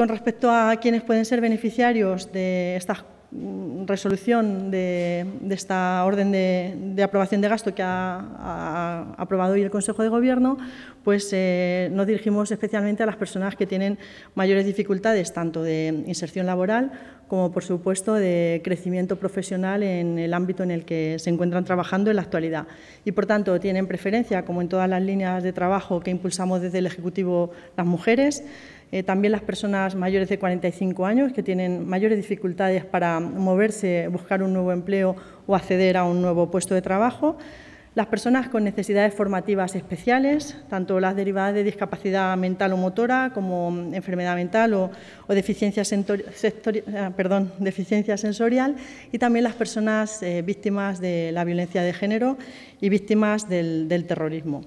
Con respecto a quienes pueden ser beneficiarios de esta mm, resolución de, esta orden de, aprobación de gasto que ha, aprobado hoy el Consejo de Gobierno, pues eh, nos dirigimos especialmente a las personas que tienen mayores dificultades, tanto de inserción laboral como, por supuesto, de crecimiento profesional en el ámbito en el que se encuentran trabajando en la actualidad. Y, por tanto, tienen preferencia, como en todas las líneas de trabajo que impulsamos desde el Ejecutivo las mujeres, eh, también las personas mayores de 45 años que tienen mayores dificultades para moverse, buscar un nuevo empleo o acceder a un nuevo puesto de trabajo, las personas con necesidades formativas especiales, tanto las derivadas de discapacidad mental o motora como enfermedad mental o, eh, deficiencia, sensorial, y también las personas eh, víctimas de la violencia de género y víctimas del terrorismo.